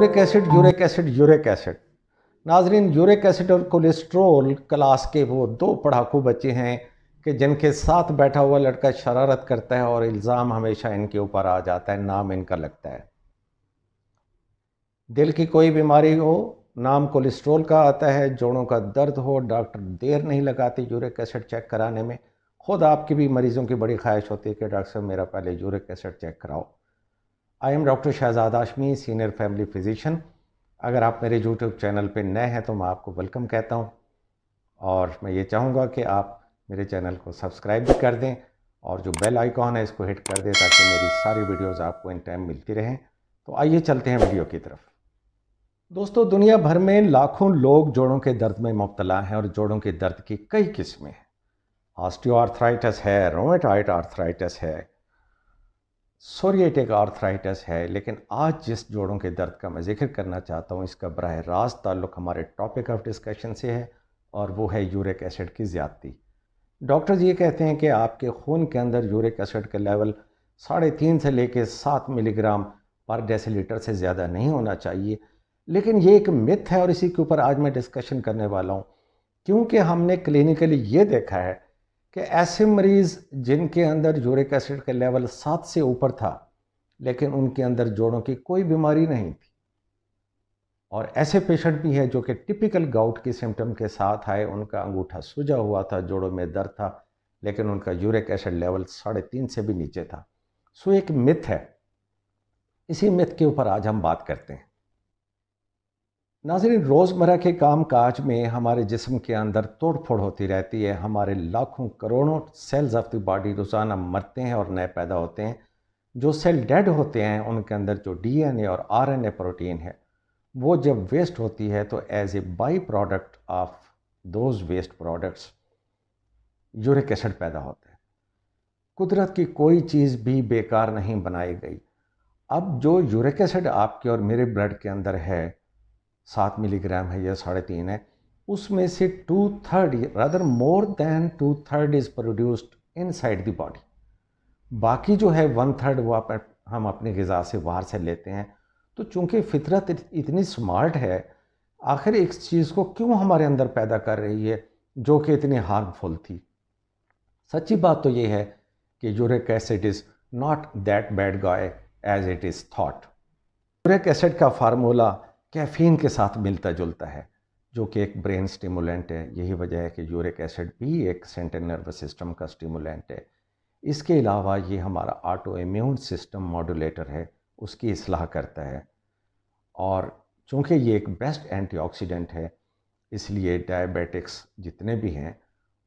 uric acid uric acid uric acid नाजरीन uric acid और cholesterol class के वो दो पढ़ाकू बच्चे हैं कि जिनके साथ बैठा हुआ लड़का शरारत करता है और इल्ज़ाम हमेशा इनके ऊपर आ जाता है नाम इनका लगता है दिल की कोई बीमारी हो नाम कोलेस्ट्रोल का आता है जोड़ों का दर्द हो डॉक्टर देर नहीं लगाते यूरिक एसिड चेक कराने में खुद आपकी भी मरीज़ों की बड़ी ख्वाहिश होती है कि डॉक्टर साहब मेरा पहले यूरिक एसिड चेक कराओ I am doctor Shahzad Hashmi senior family physician अगर आप मेरे यूट्यूब चैनल पर नए हैं तो मैं आपको वेलकम कहता हूँ और मैं ये चाहूँगा कि आप मेरे चैनल को सब्सक्राइब भी कर दें और जो बेल आइकॉन है इसको हिट कर दें ताकि मेरी सारी वीडियोस आपको इन टाइम मिलती रहें तो आइए चलते हैं वीडियो की तरफ दोस्तों दुनिया भर में लाखों लोग जोड़ों के दर्द में मुबतला हैं और जोड़ों के दर्द की कई किस्में हैं आर्थराइटस है रोमेटाइट आर्थराइटस है सोरिएटिक आर्थराइटिस है लेकिन आज जिस जोड़ों के दर्द का मैं जिक्र करना चाहता हूँ इसका बरह रास्त ताल्लुक हमारे टॉपिक ऑफ डिस्कशन से है और वो है यूरिक एसिड की ज़्यादती डॉक्टर्स ये कहते हैं कि आपके खून के अंदर यूरिक एसिड का लेवल साढ़े तीन से लेकर सात मिलीग्राम पर लीटर से ज़्यादा नहीं होना चाहिए लेकिन ये एक मिथ है और इसी के ऊपर आज मैं डिस्कशन करने वाला हूँ क्योंकि हमने क्लिनिकली ये देखा है कि ऐसे मरीज़ जिनके अंदर यूरिक एसिड का लेवल सात से ऊपर था लेकिन उनके अंदर जोड़ों की कोई बीमारी नहीं थी और ऐसे पेशेंट भी है जो कि टिपिकल गाउट के सिम्टम के साथ आए उनका अंगूठा सूजा हुआ था जोड़ों में दर्द था लेकिन उनका यूरिक एसिड लेवल साढ़े तीन से भी नीचे था सो एक मिथ है इसी मिथ के ऊपर आज हम बात करते हैं नाजरीन रोज़मर्रा के काम काज में हमारे जिसम के अंदर तोड़ फोड़ होती रहती है हमारे लाखों करोड़ों सेल्स ऑफ द बॉडी रोज़ाना मरते हैं और नए पैदा होते हैं जो सेल डेड होते हैं उनके अंदर जो डीएनए और आरएनए प्रोटीन है वो जब वेस्ट होती है तो as a by product of those waste products uric acid पैदा होते हैं कुदरत की कोई चीज़ भी बेकार नहीं बनाई गई अब जो यूरिक एसिड आपके और मेरे ब्लड के अंदर है सात मिलीग्राम है या साढ़े तीन है उसमें से two third rather more than two third is produced inside the body बाकी जो है वन थर्ड वो आप हम अपनी गज़ा से बाहर से लेते हैं तो चूंकि फितरत इतनी स्मार्ट है आखिर इस चीज़ को क्यों हमारे अंदर पैदा कर रही है जो कि इतनी हार्मफुल थी सच्ची बात तो ये है कि uric acid is not that bad guy as it is thought uric acid का फार्मूला कैफीन के साथ मिलता जुलता है जो कि एक ब्रेन स्टिमुलेंट है यही वजह है कि यूरिक एसिड भी एक सेंट्रल नर्वस सिस्टम का स्टिमुलेंट है इसके अलावा ये हमारा ऑटो इम्यून सिस्टम मॉडुलेटर है उसकी असलाह करता है और चूँकि ये एक बेस्ट एंटीऑक्सीडेंट है इसलिए डायबिटिक्स जितने भी हैं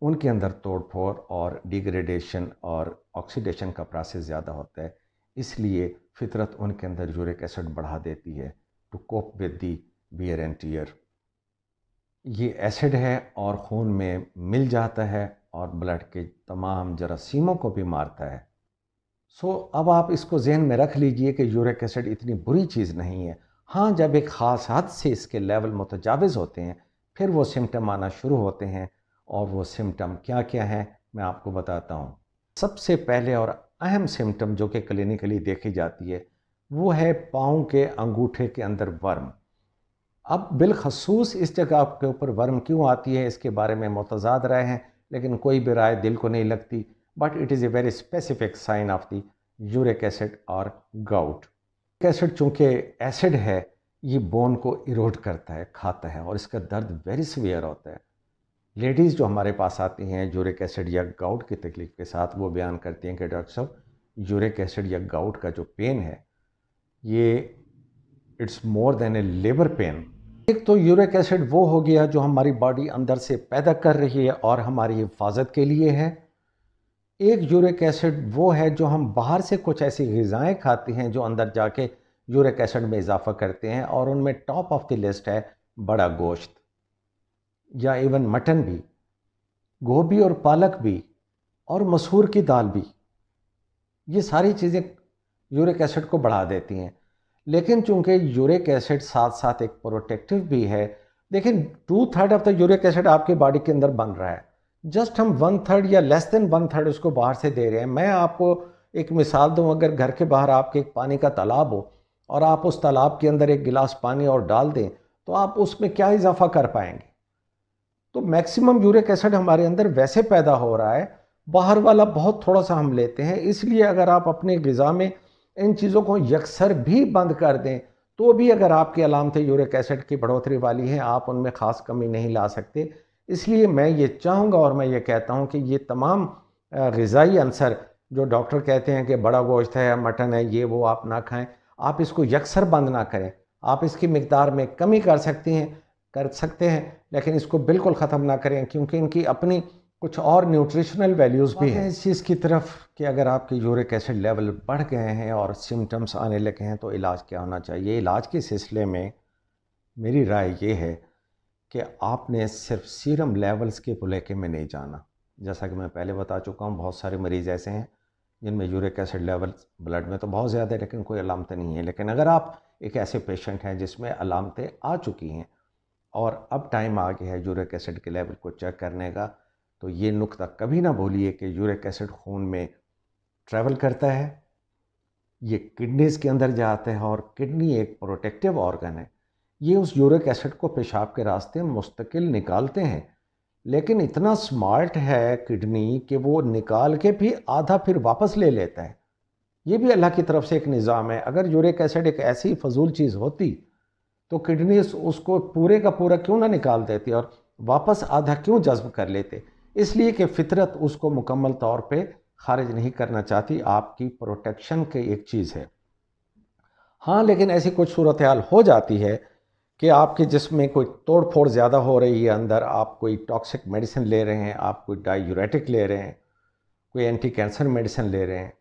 उनके अंदर तोड़ फोड़ और डिग्रेडेशन और ऑक्सीडेशन का प्रोसेस ज़्यादा होता है इसलिए फितरत उनके अंदर यूरिक एसिड बढ़ा देती है to cope with the wear and tear ये एसिड है और खून में मिल जाता है और ब्लड के तमाम जरासीमों को भी मारता है सो so, अब आप इसको जहन में रख लीजिए कि यूरिक एसिड इतनी बुरी चीज़ नहीं है हाँ जब एक ख़ास हद से इसके लेवल मुतजावज़ होते हैं फिर वो सिम्टम आना शुरू होते हैं और वो सिम्टम क्या क्या हैं मैं आपको बताता हूँ सबसे पहले और अहम सिम्टम जो कि क्लिनिकली देखी जाती है वो है पाँव के अंगूठे के अंदर वर्म अब बिलखसूस इस जगह के ऊपर वर्म क्यों आती है इसके बारे में मतजाद रहे हैं लेकिन कोई भी राय दिल को नहीं लगती but it is a very specific sign of the uric acid और गाउट एसिड चूँकि एसिड है ये बोन को इरोड करता है खाता है और इसका दर्द वेरी सीवियर होता है लेडीज़ जो हमारे पास आती हैं यूरिक एसिड या गाउट की तकलीफ़ के साथ वो बयान करती हैं कि डॉक्टर साहब यूरिक एसिड या गाउट का जो पेन है ये it's more than a labour pain एक तो यूरिक एसिड वो हो गया जो हमारी बॉडी अंदर से पैदा कर रही है और हमारी हिफाजत के लिए है एक यूरिक एसिड वो है जो हम बाहर से कुछ ऐसी गज़ाएँ खाते हैं जो अंदर जाके यूरिक एसिड में इजाफा करते हैं और उनमें टॉप ऑफ द लिस्ट है बड़ा गोश्त या इवन मटन भी गोभी और पालक भी और मसूर की दाल भी ये सारी चीज़ें यूरिक एसिड को बढ़ा देती हैं लेकिन चूंकि यूरिक एसिड साथ साथ एक प्रोटेक्टिव भी है लेकिन two third of the uric acid आपकी बॉडी के अंदर बन रहा है जस्ट हम वन थर्ड या लेस देन वन थर्ड उसको बाहर से दे रहे हैं मैं आपको एक मिसाल दूँ अगर घर के बाहर आपके एक पानी का तालाब हो और आप उस तालाब के अंदर एक गिलास पानी और डाल दें तो आप उसमें क्या इजाफा कर पाएंगे तो मैक्सिमम यूरिक एसिड हमारे अंदर वैसे पैदा हो रहा है बाहर वाला बहुत थोड़ा सा हम लेते हैं इसलिए अगर आप अपनी गज़ा में इन चीज़ों को यकसर भी बंद कर दें तो भी अगर आपकी थे यूरिक एसिड की बढ़ोतरी वाली हैं आप उनमें ख़ास कमी नहीं ला सकते इसलिए मैं ये चाहूँगा और मैं ये कहता हूँ कि ये तमाम गज़ाई अंसर जो डॉक्टर कहते हैं कि बड़ा गोश्त है मटन है ये वो आप ना खाएं आप इसको यकसर बंद ना करें आप इसकी मकदार में कमी कर सकती हैं कर सकते हैं लेकिन इसको बिल्कुल ख़त्म ना करें क्योंकि इनकी अपनी कुछ और न्यूट्रिशनल वैल्यूज़ भी हैं इस चीज़ की तरफ कि अगर आपके यूरिक एसिड लेवल बढ़ गए हैं और सिम्टम्स आने लगे हैं तो इलाज क्या होना चाहिए इलाज के सिलसिले में मेरी राय ये है कि आपने सिर्फ सीरम लेवल्स के बुलेके में नहीं जाना जैसा कि मैं पहले बता चुका हूँ बहुत सारे मरीज़ ऐसे हैं जिनमें यूरिक एसिड लेवल ब्लड में तो बहुत ज़्यादा है लेकिन कोई अलामतें नहीं है लेकिन अगर आप एक ऐसे पेशेंट हैं जिसमें अलामतें आ चुकी हैं और अब टाइम आ गया है यूरिक एसिड के लेवल को चेक करने का तो ये नुक्ता कभी ना भूलिए कि यूरिक एसिड खून में ट्रैवल करता है ये किडनीज़ के अंदर जाते हैं और किडनी एक प्रोटेक्टिव ऑर्गन है ये उस यूरिक एसिड को पेशाब के रास्ते मुस्तकिल निकालते हैं लेकिन इतना स्मार्ट है किडनी कि वो निकाल के भी आधा फिर वापस ले लेता है ये भी अल्लाह की तरफ से एक निज़ाम है अगर यूरिक एसिड एक ऐसी फजूल चीज़ होती तो किडनी उसको पूरे का पूरा क्यों ना निकाल देती और वापस आधा क्यों जज्ब कर लेते इसलिए कि फितरत उसको मुकम्मल तौर पे खारिज नहीं करना चाहती आपकी प्रोटेक्शन के एक चीज़ है हाँ लेकिन ऐसी कुछ सूरत हाल हो जाती है कि आपके जिसम में कोई तोड़ फोड़ ज़्यादा हो रही है अंदर आप कोई टॉक्सिक मेडिसिन ले रहे हैं आप कोई डायूरेटिक ले रहे हैं कोई एंटी कैंसर मेडिसिन ले रहे हैं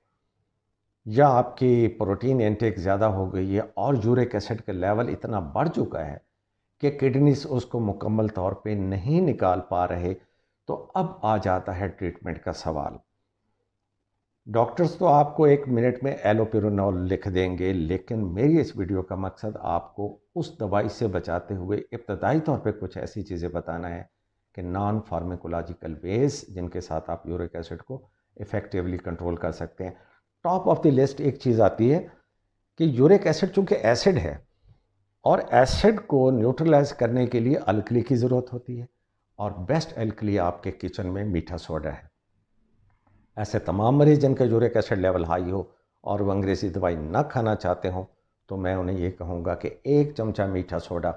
या आपकी प्रोटीन इंटेक ज़्यादा हो गई है और यूरिक एसिड का लेवल इतना बढ़ चुका है कि किडनीस उसको मुकम्मल तौर पे नहीं निकाल पा रहे तो अब आ जाता है ट्रीटमेंट का सवाल डॉक्टर्स तो आपको एक मिनट में एलोपेरोनॉल लिख देंगे लेकिन मेरी इस वीडियो का मकसद आपको उस दवाई से बचाते हुए इब्तदाई तौर पे कुछ ऐसी चीज़ें बताना है कि नॉन फार्मेकोलॉजिकल वेज जिनके साथ आप यूरिक एसिड को इफ़ेक्टिवली कंट्रोल कर सकते हैं टॉप ऑफ द लिस्ट एक चीज़ आती है कि यूरिक एसिड चूँकि एसिड है और एसिड को न्यूट्रलाइज करने के लिए अल्कली की ज़रूरत होती है और बेस्ट एल्कली आपके किचन में मीठा सोडा है ऐसे तमाम मरीज जिनका यूरिक एसिड लेवल हाई हो और वो अंग्रेज़ी दवाई ना खाना चाहते हों तो मैं उन्हें ये कहूँगा कि एक चमचा मीठा सोडा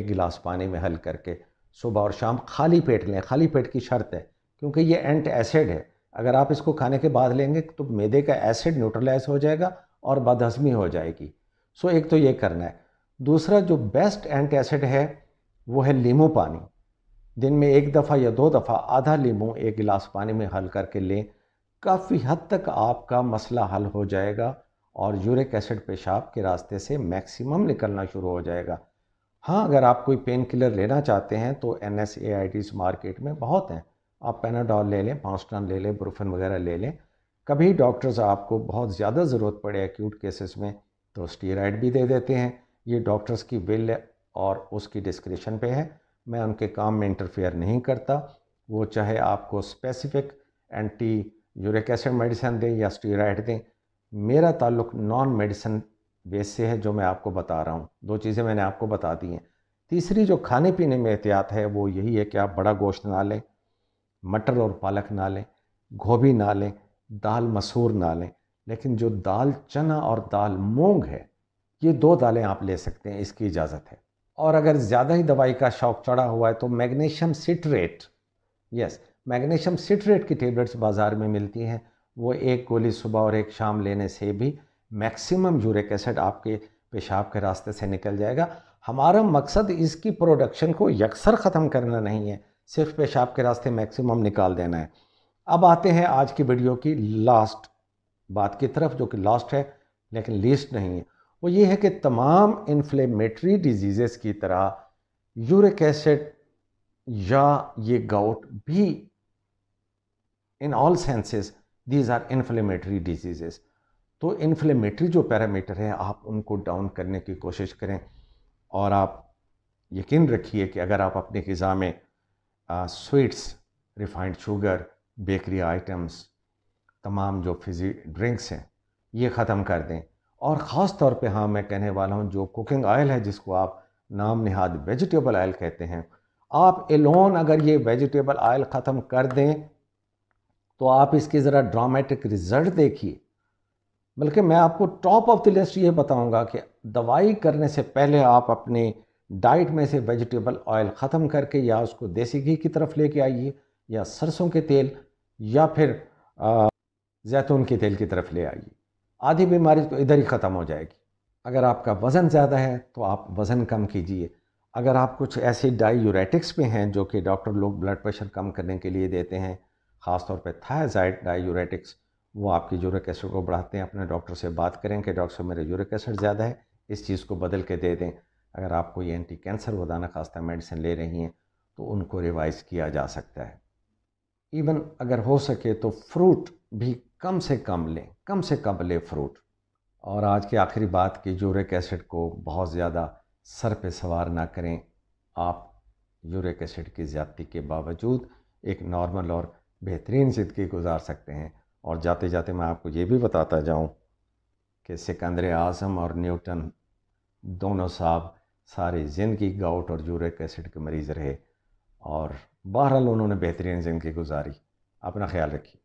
एक गिलास पानी में हल करके सुबह और शाम खाली पेट लें खाली पेट की शर्त है क्योंकि ये एंट एसिड है अगर आप इसको खाने के बाद लेंगे तो मैदे का एसिड न्यूट्रलाइज हो जाएगा और बदहजमी हो जाएगी सो एक तो ये करना है दूसरा जो बेस्ट एंट एसिड है वो है लीमू पानी दिन में एक दफ़ा या दो दफ़ा आधा लीमू एक गिलास पानी में हल करके लें काफ़ी हद तक आपका मसला हल हो जाएगा और यूरिक एसिड पेशाब के रास्ते से मैक्सिमम निकलना शुरू हो जाएगा हाँ अगर आप कोई पेन किलर लेना चाहते हैं तो N S A I Ds market में बहुत हैं आप पेनाडॉल ले लें पाउस्टन ले लें ब्रुफिन वगैरह ले लें कभी डॉक्टर्स आपको बहुत ज़्यादा ज़रूरत पड़े एक्यूट केसेस में तो स्टीराइड भी दे देते हैं ये डॉक्टर्स की विल और उसकी डिस्क्रिप्शन पे है मैं उनके काम में इंटरफेयर नहीं करता वो चाहे आपको specific anti uric acid medicine दें या स्टीराइड दें मेरा ताल्लुक नॉन मेडिसन बेस से है जो मैं आपको बता रहा हूँ दो चीज़ें मैंने आपको बता दी हैं तीसरी जो खाने पीने में एहतियात है वो यही है कि आप बड़ा गोश्त ना लें मटर और पालक ना लें गोभी ना लें दाल मसूर ना लें लेकिन जो दाल चना और दाल मूंग है ये दो दालें आप ले सकते हैं इसकी इजाज़त है और अगर ज़्यादा ही दवाई का शौक चढ़ा हुआ है तो magnesium citrate yes magnesium citrate की टेबलेट्स बाज़ार में मिलती हैं वो एक गोली सुबह और एक शाम लेने से भी मैक्सिमम यूरिक एसिड आपके पेशाब के रास्ते से निकल जाएगा हमारा मकसद इसकी प्रोडक्शन को यकसर ख़त्म करना नहीं है सिर्फ पेशाब के रास्ते मैक्सिमम निकाल देना है अब आते हैं आज की वीडियो की लास्ट बात की तरफ जो कि लास्ट है लेकिन लीस्ट नहीं है वो ये है कि तमाम इन्फ्लेमेटरी डिजीज़ की तरह यूरिक एसिड या ये गाउट भी in all senses these are inflammatory diseases तो इन्फ्लेमेटरी जो पैरामीटर है आप उनको डाउन करने की कोशिश करें और आप यकीन रखिए कि अगर आप अपनी ग़ज़ा में sweets refined sugar bakery items तमाम जो फिजी ड्रिंक्स हैं ये ख़त्म कर दें और ख़ास तौर पे हाँ मैं कहने वाला हूँ जो कुकिंग ऑयल है जिसको आप नाम नहाद वेजिटेबल ऑयल कहते हैं आप एलोन अगर ये वेजिटेबल ऑयल ख़त्म कर दें तो आप इसके ज़रा ड्रामेटिक रिज़ल्ट देखिए बल्कि मैं आपको टॉप ऑफ द लिस्ट ये बताऊंगा कि दवाई करने से पहले आप अपने डाइट में से वेजिटेबल ऑयल ख़त्म करके या उसको देसी घी की तरफ लेके आइए या सरसों के तेल या फिर जैतून के तेल की तरफ ले आइए आधी बीमारी तो इधर ही ख़त्म हो जाएगी अगर आपका वज़न ज़्यादा है तो आप वज़न कम कीजिए अगर आप कुछ ऐसे डाईयूरेटिक्स भी हैं जो कि डॉक्टर लोग ब्लड प्रेशर कम करने के लिए देते हैं ख़ासतौर पर थायजाइड डाईयूरेटिक्स वो आपकी यूरिक एसिड को बढ़ाते हैं अपने डॉक्टर से बात करें कि डॉक्टर मेरा यूरिक एसिड ज़्यादा है इस चीज़ को बदल के दे दें अगर आप कोई एंटी कैंसर वदाना खास्ता मेडिसिन ले रही हैं तो उनको रिवाइज़ किया जा सकता है इवन अगर हो सके तो फ्रूट भी कम से कम लें कम से कम लें फ्रूट और आज की आखिरी बात कि यूरिक एसिड को बहुत ज़्यादा सर पे सवार ना करें आप यूरिक एसिड की ज़्यादती के बावजूद एक नॉर्मल और बेहतरीन ज़िंदगी गुजार सकते हैं और जाते जाते मैं आपको ये भी बताता जाऊँ कि सिकंदर आज़म और न्यूटन दोनों साहब सारी ज़िंदगी गाउट और यूरिक एसिड के मरीज़ रहे और बहरहाल उन्होंने बेहतरीन ज़िंदगी गुजारी अपना ख्याल रखिए